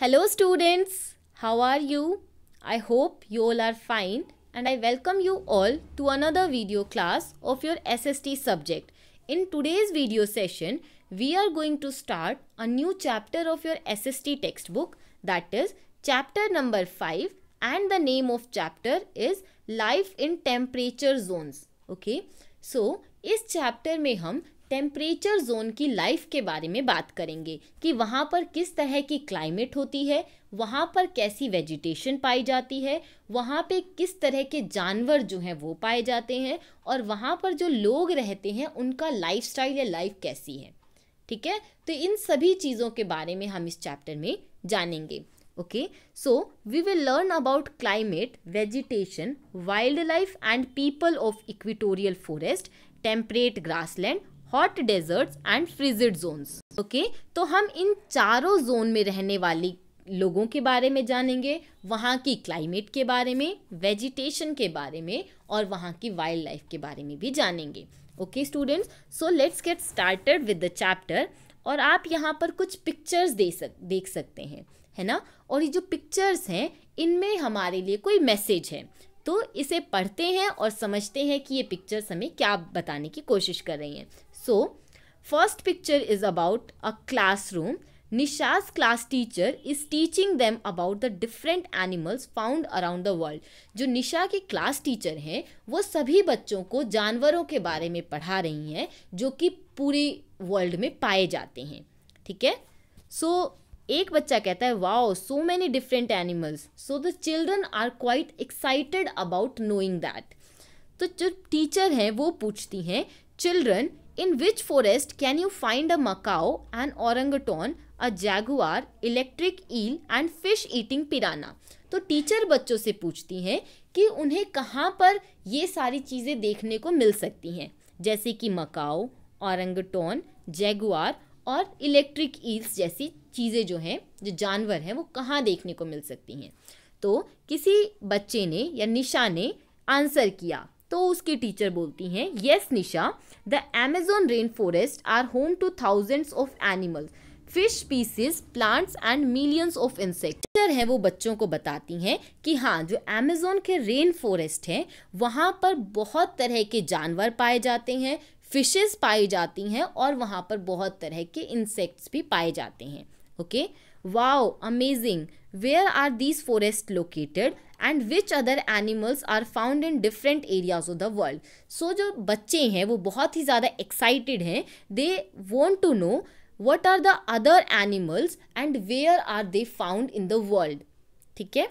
Hello students, how are you? I hope you all are fine and I welcome you all to another video class of your SST subject. In today's video session, we are going to start a new chapter of your SST textbook that is chapter number 5 and the name of chapter is Life in Temperature Zones. Okay, so इस chapter, में हम temperature zone की life के बारे में बात करेंगे कि वहाँ पर किस तरह की क्लाइमेट होती है वहाँ पर कैसी वेजिटेशन पाई जाती है वहाँ पे किस तरह के जानवर जो हैं वो पाए जाते हैं और वहाँ पर जो लोग रहते हैं उनका स्टाइल या लाइफ कैसी है ठीक है तो इन सभी चीज़ों के बारे में हम इस चैप्टर में जानेंगे okay so we will learn about climate vegetation wildlife and people of equatorial forest temperate grassland hot deserts and frigid zones okay तो हम इन चारों जोन में रहने वाली लोगों के बारे में जानेंगे वहाँ की क्लाइमेट के बारे में वेजिटेशन के बारे में और वहाँ की वाइल्ड लाइफ के बारे में भी जानेंगे okay students so let's get started with the chapter और आप यहाँ पर कुछ पिक्चर्स दे सक देख सकते हैं है ना और ये जो पिक्चर्स हैं इनमें हमारे लिए कोई मैसेज है तो इसे पढ़ते हैं और समझते हैं कि ये पिक्चर्स हमें क्या बताने की कोशिश कर रही हैं first picture is about a classroom Nisha's class teacher is teaching them about the different animals found around the world जो निशा की क्लास टीचर हैं वो सभी बच्चों को जानवरों के बारे में पढ़ा रही हैं जो कि पूरी वर्ल्ड में पाए जाते हैं ठीक है सो एक बच्चा कहता है wow so many different animals so the children are quite excited about knowing that तो जो टीचर हैं वो पूछती हैं children in which forest can you find a macaw and orangutan a jaguar electric eel and fish eating piranha तो teacher बच्चों से पूछती हैं कि उन्हें कहाँ पर ये सारी चीज़ें देखने को मिल सकती हैं जैसे कि मकाओ औरंगटोन जैगुआर और इलेक्ट्रिक ईल्स जैसी चीज़ें जो हैं जो जानवर हैं वो कहाँ देखने को मिल सकती हैं तो किसी बच्चे ने या निशा ने आंसर किया तो उसकी टीचर बोलती हैं yes Nisha the Amazon rain forest are home to thousands of animals fish species plants and millions of insect teacher हैं वो बच्चों को बताती हैं कि हाँ जो अमेजोन के रेन फॉरेस्ट हैं वहाँ पर बहुत तरह के जानवर पाए जाते हैं फिशेस पाई जाती हैं और वहाँ पर बहुत तरह के इंसेक्ट्स भी पाए जाते हैं okay okay? Wow, amazing where are these forest located and which other animals are found in different areas of the world so जो बच्चे हैं वो बहुत ही ज़्यादा एक्साइटेड हैं they want to know what are the other animals and where are they found in the world ठीक है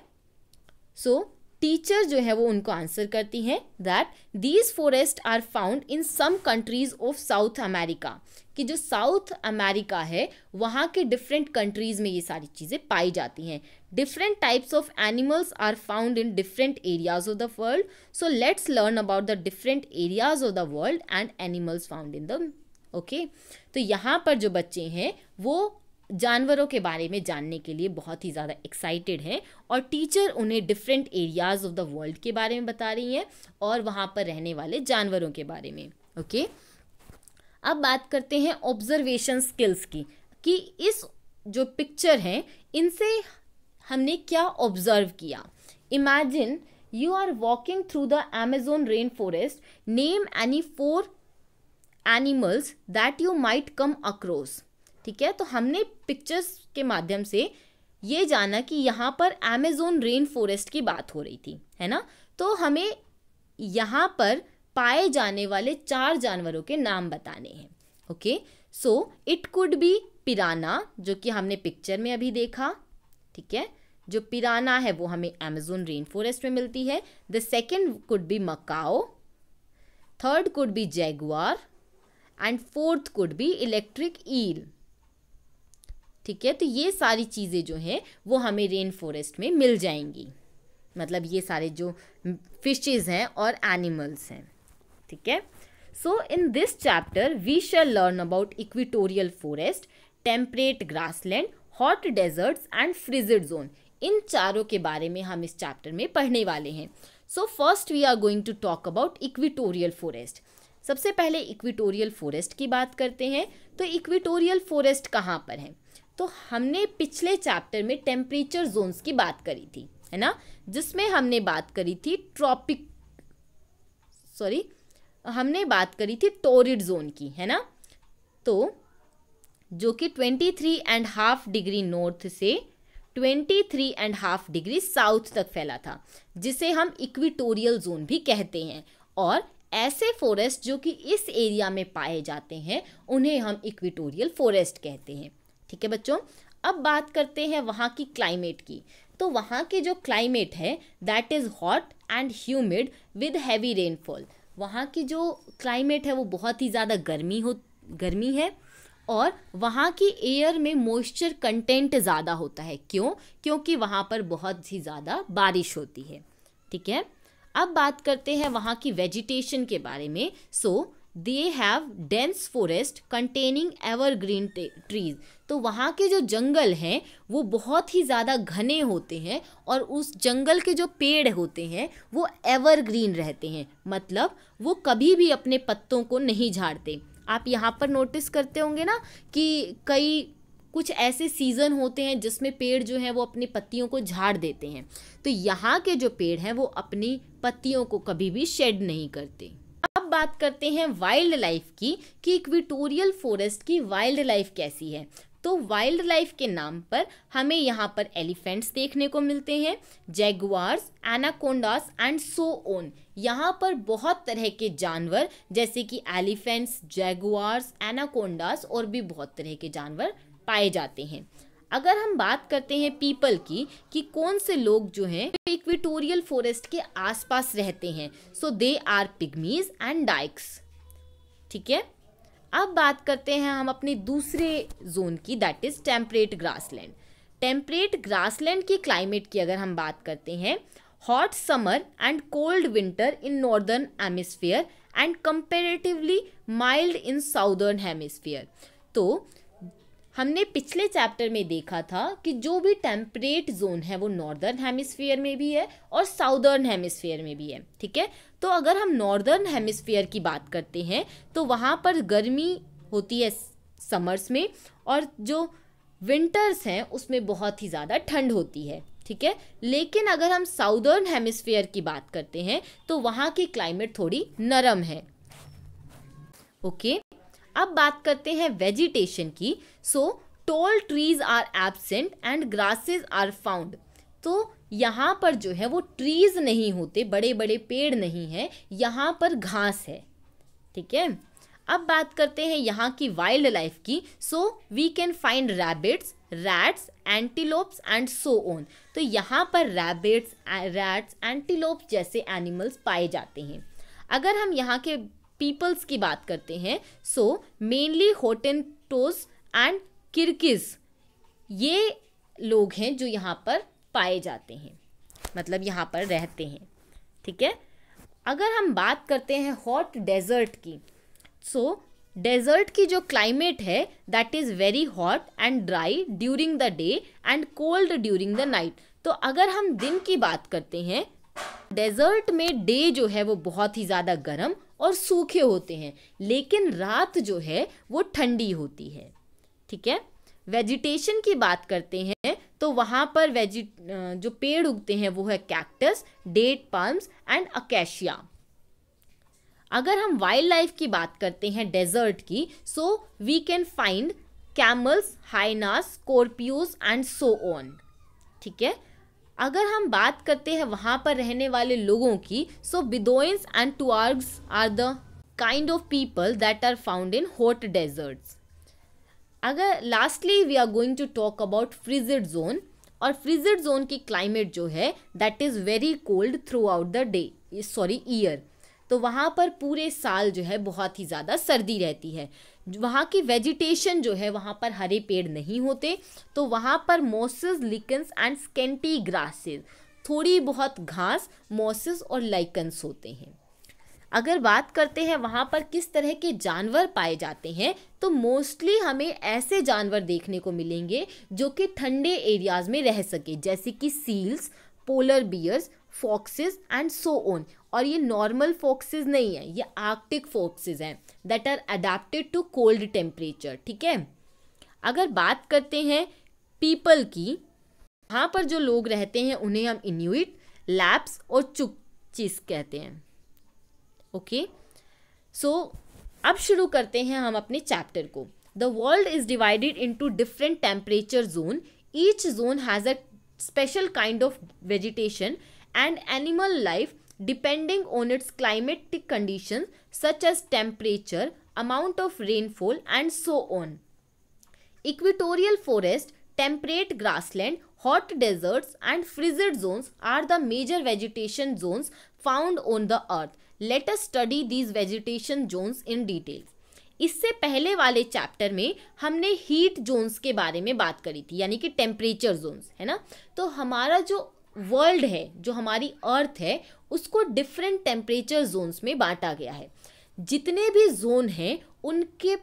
सो टीचर जो है वो उनको आंसर करती हैं that these forest are found in some countries of South America कि जो साउथ अमेरिका है वहाँ के डिफरेंट कंट्रीज़ में ये सारी चीज़ें पाई जाती हैं different types of animals are found in different areas of the world so let's learn about the different areas of the world and animals found in the okay तो यहाँ पर जो बच्चे हैं वो जानवरों के बारे में जानने के लिए बहुत ही ज़्यादा एक्साइटेड हैं और टीचर उन्हें different areas of the world के बारे में बता रही हैं और वहाँ पर रहने वाले जानवरों के बारे में ओके अब बात करते हैं ऑब्जर्वेशन स्किल्स की कि इस जो पिक्चर हैं इनसे हमने क्या ऑब्जर्व किया imagine you are walking through the Amazon rain forest name any four animals that you might come across ठीक है तो हमने पिक्चर्स के माध्यम से ये जाना कि यहाँ पर अमेजोन रेन फॉरेस्ट की बात हो रही थी है ना तो हमें यहाँ पर पाए जाने वाले चार जानवरों के नाम बताने हैं okay so it could be piranha जो कि हमने पिक्चर में अभी देखा ठीक है जो पिराना है वो हमें अमेजोन रेन फॉरेस्ट में मिलती है the second could be macaw third could be jaguar and fourth could be electric eel ठीक है तो ये सारी चीज़ें जो हैं वो हमें रेन फॉरेस्ट में मिल जाएंगी मतलब ये सारे जो फिशेज़ हैं और एनिमल्स हैं ठीक है so in this chapter we shall learn about equatorial forest temperate grassland hot deserts and frigid zone इन चारों के बारे में हम इस चैप्टर में पढ़ने वाले हैं so first we are going to talk about equatorial forest सबसे पहले इक्विटोरियल फॉरेस्ट की बात करते हैं तो इक्विटोरियल फॉरेस्ट कहाँ पर है तो हमने पिछले चैप्टर में टेम्परेचर जोन्स की बात करी थी है ना जिसमें हमने बात करी थी ट्रॉपिक सॉरी हमने बात करी थी टोरिड जोन की है ना तो जो कि twenty three and half degree north से twenty three and half degree south तक फैला था जिसे हम इक्विटोरियल जोन भी कहते हैं और ऐसे फॉरेस्ट जो कि इस एरिया में पाए जाते हैं उन्हें हम इक्विटोरियल फॉरेस्ट कहते हैं ठीक है बच्चों अब बात करते हैं वहाँ की क्लाइमेट की तो वहाँ की जो क्लाइमेट है that is hot and humid with heavy rainfall वहाँ की जो क्लाइमेट है वो बहुत ही ज़्यादा गर्मी हो गर्मी है और वहाँ की एयर में मॉइस्चर कंटेंट ज़्यादा होता है क्यों क्योंकि वहाँ पर बहुत ही ज़्यादा बारिश होती है ठीक है अब बात करते हैं वहाँ की वेजिटेशन के बारे में so they have dense forest containing evergreen trees तो वहाँ के जो जंगल हैं वो बहुत ही ज़्यादा घने होते हैं और उस जंगल के जो पेड़ होते हैं वो एवरग्रीन रहते हैं मतलब वो कभी भी अपने पत्तों को नहीं झाड़ते आप यहाँ पर नोटिस करते होंगे ना कि कई कुछ ऐसे सीज़न होते हैं जिसमें पेड़ जो हैं वो अपनी पत्तियों को झाड़ देते हैं तो यहाँ के जो पेड़ हैं वो अपनी पत्तियों को कभी भी शेड नहीं करते अब बात करते हैं वाइल्ड लाइफ की कि इक्विटोरियल फॉरेस्ट की वाइल्ड लाइफ कैसी है तो वाइल्ड लाइफ के नाम पर हमें यहाँ पर एलिफेंट्स देखने को मिलते हैं jaguars anacondas and so on यहाँ पर बहुत तरह के जानवर जैसे कि एलिफेंट्स जैगुआर्स एनाकोंडास और भी बहुत तरह के जानवर पाए जाते हैं अगर हम बात करते हैं पीपल की कि कौन से लोग जो हैं इक्विटोरियल फॉरेस्ट के आसपास रहते हैं so they are pygmies and Dyaks ठीक है अब बात करते हैं हम अपने दूसरे जोन की that is temperate grassland temperate grassland की क्लाइमेट की अगर हम बात करते हैं hot summer and cold winter in northern hemisphere and comparatively mild in southern hemisphere तो हमने पिछले चैप्टर में देखा था कि जो भी टेम्परेट जोन है वो नॉर्दर्न हेमिस्फीयर में भी है और साउदर्न हेमिस्फीयर में भी है ठीक है तो अगर हम नॉर्दर्न हेमिस्फीयर की बात करते हैं तो वहाँ पर गर्मी होती है समर्स में और जो विंटर्स हैं उसमें बहुत ही ज़्यादा ठंड होती है ठीक है लेकिन अगर हम साउदर्न हेमिस्फीयर की बात करते हैं तो वहाँ की क्लाइमेट थोड़ी नरम है ओके okay? अब बात करते हैं वेजिटेशन की so tall trees are absent and grasses are found तो यहाँ पर जो है वो ट्रीज नहीं होते बड़े बड़े पेड़ नहीं हैं यहाँ पर घास है ठीक है अब बात करते हैं यहाँ की वाइल्ड लाइफ की so we can find rabbits rats antelopes and so on तो यहाँ पर रैबिट्स रैट्स एंटीलोप्स जैसे एनिमल्स पाए जाते हैं अगर हम यहाँ के पीपल्स की बात करते हैं सो मेनली होटेंटोस एंड किरकिज ये लोग हैं जो यहाँ पर पाए जाते हैं मतलब यहाँ पर रहते हैं ठीक है अगर हम बात करते हैं हॉट डेजर्ट की सो डेजर्ट की जो क्लाइमेट है that is very hot and dry during the day and cold during the night तो अगर हम दिन की बात करते हैं डेजर्ट में डे जो है वो बहुत ही ज़्यादा गर्म और सूखे होते हैं लेकिन रात जो है वो ठंडी होती है ठीक है वेजिटेशन की बात करते हैं तो वहाँ पर वेजि जो पेड़ उगते हैं वो है cactus date palms and acacia अगर हम वाइल्ड लाइफ की बात करते हैं डेजर्ट की so we can find camels hyenas scorpions and so on ठीक है अगर हम बात करते हैं वहाँ पर रहने वाले लोगों की so Bedouins and Tuaregs are the kind of people that are found in hot deserts अगर lastly we are going to talk about frigid zone और फ्रीजिड जोन की क्लाइमेट जो है that is very cold throughout the day sorry year तो वहाँ पर पूरे साल जो है बहुत ही ज़्यादा सर्दी रहती है वहाँ की वेजिटेशन जो है वहाँ पर हरे पेड़ नहीं होते तो वहाँ पर mosses lichens and scanty grasses थोड़ी बहुत घास मोसेस और लाइकन्स होते हैं अगर बात करते हैं वहाँ पर किस तरह के जानवर पाए जाते हैं तो मोस्टली हमें ऐसे जानवर देखने को मिलेंगे जो कि ठंडे एरियाज़ में रह सके जैसे कि seals polar bears foxes and so on और ये नॉर्मल फॉक्सेस नहीं हैं ये आर्कटिक फॉक्सेस हैं that are adapted to cold temperature ठीक है अगर बात करते हैं पीपल की यहाँ पर जो लोग रहते हैं उन्हें हम इन्यूट लैप्स और चुपचिस कहते हैं ओके सो अब शुरू करते हैं हम अपने चैप्टर को the world is divided into different temperature zone each zone has a special kind of vegetation and animal life depending on its climatic conditions such as temperature, amount of rainfall and so on. Equatorial forest, temperate grassland, hot deserts and freezed zones are the major vegetation zones found on the earth. Let us study these vegetation zones in detail. इससे पहले वाले chapter में हमने heat zones के बारे में बात करी थी यानी कि टेम्परेचर जोन्स है ना तो हमारा जो वर्ल्ड है जो हमारी अर्थ है उसको डिफरेंट टेम्परेचर जोन्स में बांटा गया है जितने भी जोन हैं उनके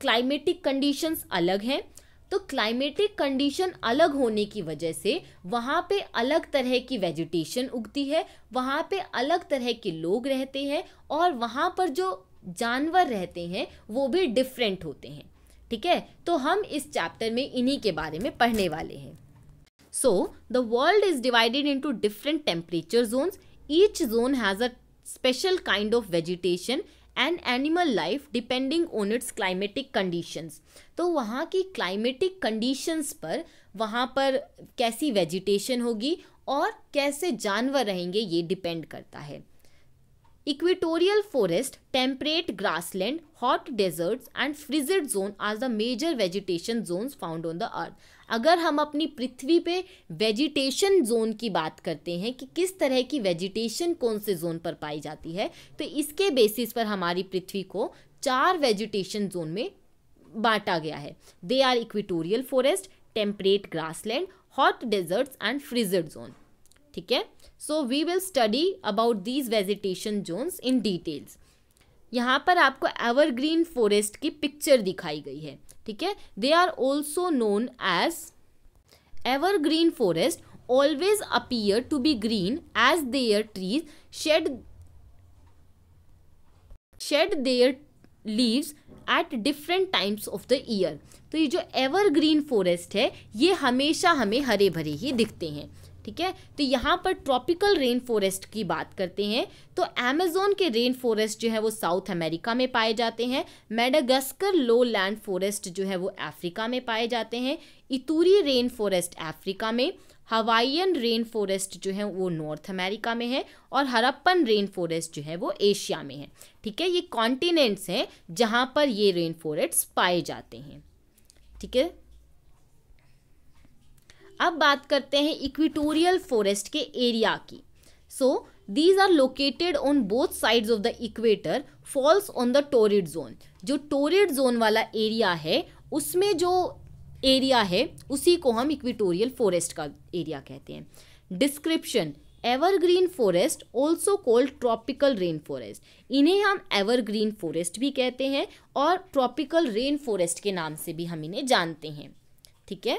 क्लाइमेटिक कंडीशंस अलग हैं तो क्लाइमेटिक कंडीशन अलग होने की वजह से वहाँ पे अलग तरह की वेजिटेशन उगती है वहाँ पे अलग तरह के लोग रहते हैं और वहाँ पर जो जानवर रहते हैं वो भी डिफरेंट होते हैं ठीक है तो हम इस चैप्टर में इन्हीं के बारे में पढ़ने वाले हैं so the world is divided into different temperature zones each zone has a special kind of vegetation and animal life depending on its climatic conditions तो वहाँ की क्लाइमेटिक कंडीशंस पर वहाँ पर कैसी वेजिटेशन होगी और कैसे जानवर रहेंगे ये डिपेंड करता है equatorial forest temperate grassland hot deserts and frigid zone are the major vegetation zones found on the earth अगर हम अपनी पृथ्वी पे वेजिटेशन जोन की बात करते हैं कि किस तरह की वेजिटेशन कौन से जोन पर पाई जाती है तो इसके बेसिस पर हमारी पृथ्वी को चार वेजिटेशन जोन में बांटा गया है they are equatorial forest temperate grassland hot deserts and frigid zone ठीक है so we will study about these vegetation zones in details यहाँ पर आपको एवरग्रीन फॉरेस्ट की पिक्चर दिखाई गई है ठीक है they are also known as evergreen forest always appear to be green as their trees shed shed their leaves at different times of the year तो ये जो एवरग्रीन फॉरेस्ट है ये हमेशा हमें हरे भरे ही दिखते हैं ठीक है तो यहाँ पर ट्रॉपिकल रेन फॉरेस्ट की बात करते हैं तो एमेज़ोन के रेन फॉरेस्ट जो है वो साउथ अमेरिका में पाए जाते हैं मेडागस्कर लो लैंड फॉरेस्ट जो है वो अफ्रीका में पाए जाते हैं इतूरी रेन फॉरेस्ट अफ्रीका में हवाइयन रेन फॉरेस्ट जो है वो नॉर्थ अमेरिका में है और हरप्पन रेन फॉरेस्ट जो है वो एशिया में है ठीक है ये कॉन्टिनेंट्स हैं जहाँ पर ये रेन फॉरेस्ट पाए जाते हैं ठीक है अब बात करते हैं इक्विटोरियल फॉरेस्ट के एरिया की so these are located on both sides of the equator falls on the torrid zone जो टोरिड जोन वाला एरिया है उसमें जो एरिया है उसी को हम इक्विटोरियल फॉरेस्ट का एरिया कहते हैं description evergreen forest also called tropical rain forest इन्हें हम एवरग्रीन फॉरेस्ट भी कहते हैं और ट्रॉपिकल रेन फॉरेस्ट के नाम से भी हम इन्हें जानते हैं ठीक है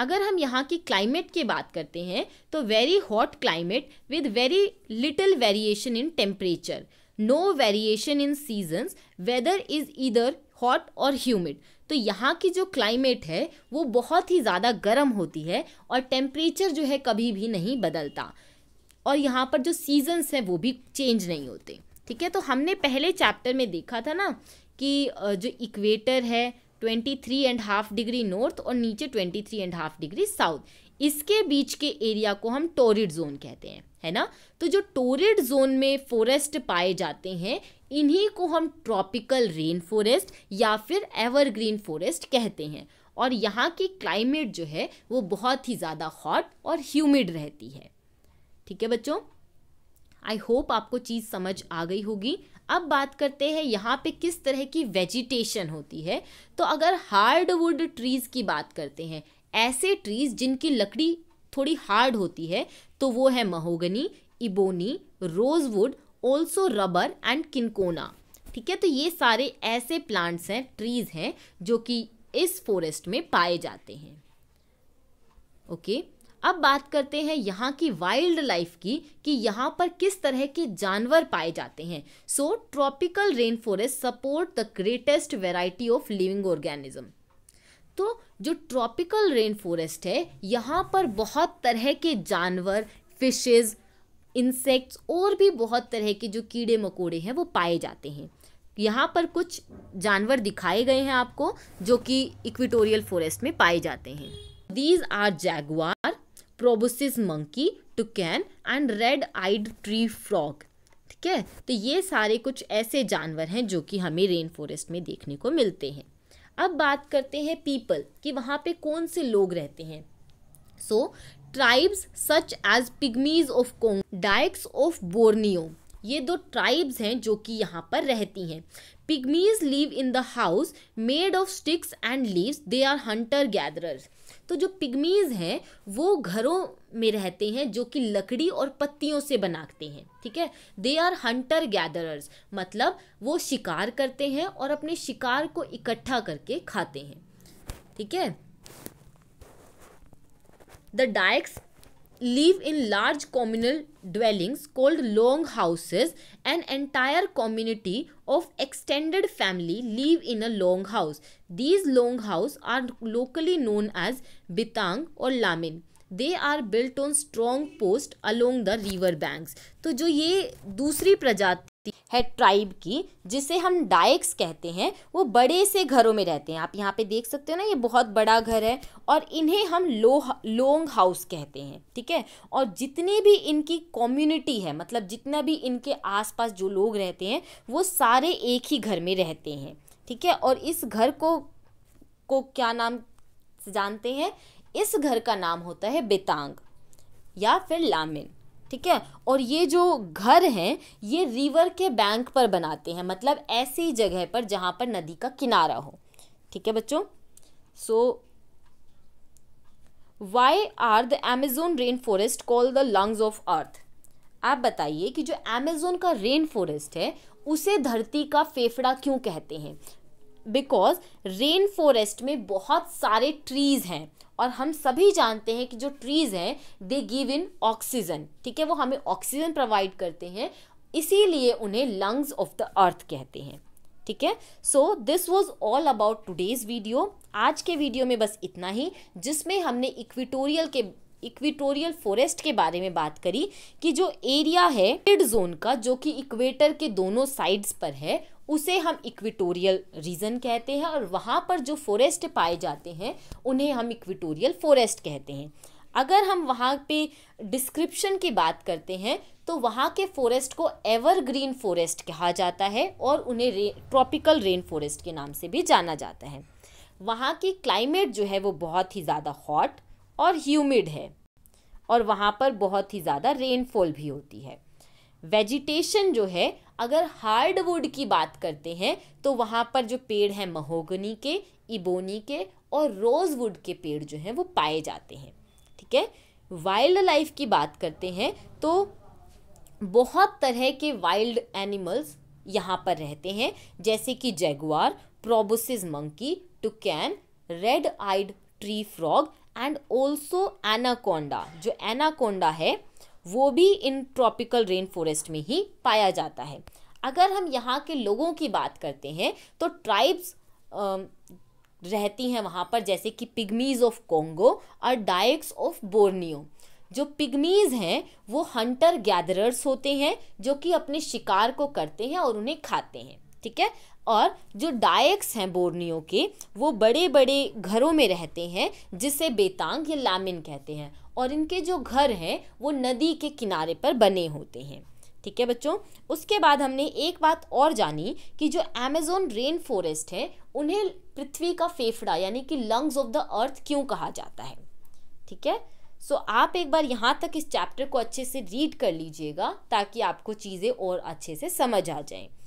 अगर हम यहाँ की क्लाइमेट की बात करते हैं तो very hot climate with very little variation in temperature no variation in seasons weather is इधर हॉट और ह्यूमिड तो यहाँ की जो क्लाइमेट है वो बहुत ही ज़्यादा गर्म होती है और टेम्परेचर जो है कभी भी नहीं बदलता और यहाँ पर जो सीजन्स हैं वो भी चेंज नहीं होते ठीक है तो हमने पहले चैप्टर में देखा था ना कि जो इक्वेटर है twenty three and half degree north और नीचे twenty three and half degree south इसके बीच के एरिया को हम टोरिड जोन कहते हैं है ना तो जो टोरिड जोन में फॉरेस्ट पाए जाते हैं इन्हीं को हम ट्रॉपिकल रेन फॉरेस्ट या फिर एवरग्रीन फॉरेस्ट कहते हैं और यहाँ की क्लाइमेट जो है वो बहुत ही ज़्यादा हॉट और ह्यूमिड रहती है ठीक है बच्चों आई होप आपको चीज़ समझ आ गई होगी अब बात करते हैं यहाँ पे किस तरह की वेजिटेशन होती है तो अगर हार्डवुड ट्रीज़ की बात करते हैं ऐसे ट्रीज़ जिनकी लकड़ी थोड़ी हार्ड होती है तो वो है mahogany ebony rosewood also rubber and cinchona ठीक है तो ये सारे ऐसे प्लांट्स हैं ट्रीज़ हैं जो कि इस फॉरेस्ट में पाए जाते हैं ओके okay? अब बात करते हैं यहाँ की वाइल्ड लाइफ की कि यहाँ पर किस तरह के जानवर पाए जाते हैं so tropical rain forest support the greatest variety of living organism तो जो ट्रॉपिकल रेन फॉरेस्ट है यहाँ पर बहुत तरह के जानवर फिशेज़ इंसेक्ट्स और भी बहुत तरह के जो कीड़े मकोड़े हैं वो पाए जाते हैं यहाँ पर कुछ जानवर दिखाए गए हैं आपको जो कि इक्विटोरियल फॉरेस्ट में पाए जाते हैं these are jaguar proboscis monkey toucan and red eyed tree frog ठीक है तो ये सारे कुछ ऐसे जानवर हैं जो कि हमें रेन फॉरेस्ट में देखने को मिलते हैं अब बात करते हैं पीपल कि वहाँ पे कौन से लोग रहते हैं so tribes such as pygmies of Congo Dayaks of Borneo ये दो ट्राइब्स हैं जो कि यहाँ पर रहती हैं pygmies live in the house made of sticks and leaves they are hunter gatherers तो जो पिगमीज़ हैं वो घरों में रहते हैं जो कि लकड़ी और पत्तियों से बनाते हैं ठीक है दे आर हंटर गैदरर्स मतलब वो शिकार करते हैं और अपने शिकार को इकट्ठा करके खाते हैं ठीक है the Dayaks live in large communal dwellings called long houses and entire community of extended family live in a long house These house are locally known as bitang or lamin. They are built on strong post along the river banks तो जो ये दूसरी प्रजाति है tribe की जिसे हम dykes कहते हैं वो बड़े से घरों में रहते हैं आप यहाँ पे देख सकते हो ना ये बहुत बड़ा घर है और इन्हें हम लो लोंग हाउस कहते हैं ठीक है और जितनी भी इनकी कम्युनिटी है मतलब जितना भी इनके आसपास जो लोग रहते हैं वो सारे एक ही घर में रहते हैं ठीक है और इस घर को को क्या नाम जानते हैं इस घर का नाम होता है बेतांग या फिर लामिन ठीक है और ये जो घर हैं ये रिवर के बैंक पर बनाते हैं मतलब ऐसी जगह पर जहाँ पर नदी का किनारा हो ठीक है बच्चों so why are the Amazon rain forest called the lungs of earth आप बताइए कि जो एमेजोन का रेन फॉरेस्ट है उसे धरती का फेफड़ा क्यों कहते हैं बिकॉज रेन फॉरेस्ट में बहुत सारे ट्रीज़ हैं और हम सभी जानते हैं कि जो ट्रीज़ हैं दे गिव इन ऑक्सीजन ठीक है वो हमें ऑक्सीजन प्रोवाइड करते हैं इसीलिए उन्हें लंग्स ऑफ द अर्थ कहते हैं ठीक है so this was all about today's video आज के वीडियो में बस इतना ही जिसमें हमने इक्विटोरियल के इक्विटोरियल फॉरेस्ट के बारे में बात करी कि जो एरिया है रेड जोन का जो कि इक्वेटर के दोनों साइड्स पर है उसे हम इक्विटोरियल रीजन कहते हैं और वहाँ पर जो फॉरेस्ट पाए जाते हैं उन्हें हम इक्विटोरियल फॉरेस्ट कहते हैं अगर हम वहाँ पे डिस्क्रिप्शन की बात करते हैं तो वहाँ के फॉरेस्ट को एवरग्रीन फॉरेस्ट कहा जाता है और उन्हें रे, ट्रॉपिकल रेन फॉरेस्ट के नाम से भी जाना जाता है वहाँ की क्लाइमेट जो है वो बहुत ही ज़्यादा हॉट और ह्यूमिड है और वहाँ पर बहुत ही ज़्यादा रेनफॉल भी होती है वेजिटेशन जो है अगर हार्डवुड की बात करते हैं तो वहाँ पर जो पेड़ हैं महोगनी के इबोनी के और रोज़वुड के पेड़ जो हैं वो पाए जाते हैं ठीक है वाइल्ड लाइफ की बात करते हैं तो बहुत तरह के वाइल्ड एनिमल्स यहाँ पर रहते हैं जैसे कि jaguar proboscis monkey toucan red eyed tree frog and also anaconda जो एनाकोंडा है वो भी इन ट्रॉपिकल रेन फॉरेस्ट में ही पाया जाता है अगर हम यहाँ के लोगों की बात करते हैं तो ट्राइब्स रहती हैं वहाँ पर जैसे कि पिगमीज़ ऑफ कोंगो और डाइक्स ऑफ बोर्नियो जो पिगमीज़ हैं वो हंटर गैदरर्स होते हैं जो कि अपने शिकार को करते हैं और उन्हें खाते हैं ठीक है और जो डायक्स हैं बोर्नियो के वो बड़े बड़े घरों में रहते हैं जिसे बेतांग या लामिन कहते हैं और इनके जो घर हैं वो नदी के किनारे पर बने होते हैं ठीक है बच्चों उसके बाद हमने एक बात और जानी कि जो अमेजोन रेन फॉरेस्ट है उन्हें पृथ्वी का फेफड़ा यानी कि लंग्स ऑफ द अर्थ क्यों कहा जाता है ठीक है सो so, आप एक बार यहाँ तक इस चैप्टर को अच्छे से रीड कर लीजिएगा ताकि आपको चीज़ें और अच्छे से समझ आ जाएं